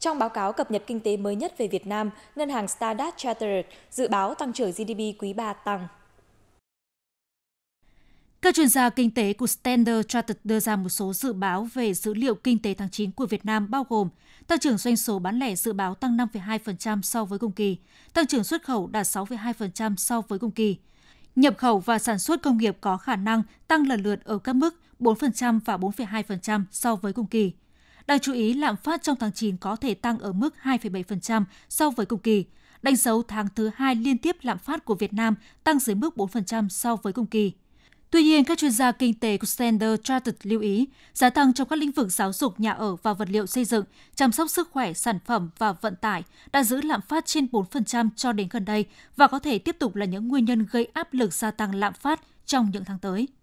Trong báo cáo cập nhật kinh tế mới nhất về Việt Nam, ngân hàng Standard Chartered dự báo tăng trưởng GDP quý 3 tăng. Các chuyên gia kinh tế của Standard Chartered đưa ra một số dự báo về dữ liệu kinh tế tháng 9 của Việt Nam bao gồm tăng trưởng doanh số bán lẻ dự báo tăng 5,2% so với cùng kỳ, tăng trưởng xuất khẩu đạt 6,2% so với cùng kỳ. Nhập khẩu và sản xuất công nghiệp có khả năng tăng lần lượt ở các mức 4% và 4,2% so với cùng kỳ. Đáng chú ý, lạm phát trong tháng 9 có thể tăng ở mức 2,7% so với cùng kỳ. Đánh dấu tháng thứ hai liên tiếp lạm phát của Việt Nam tăng dưới mức 4% so với cùng kỳ. Tuy nhiên, các chuyên gia kinh tế của Standard Chartered lưu ý, giá tăng trong các lĩnh vực giáo dục, nhà ở và vật liệu xây dựng, chăm sóc sức khỏe, sản phẩm và vận tải đã giữ lạm phát trên 4% cho đến gần đây và có thể tiếp tục là những nguyên nhân gây áp lực gia tăng lạm phát trong những tháng tới.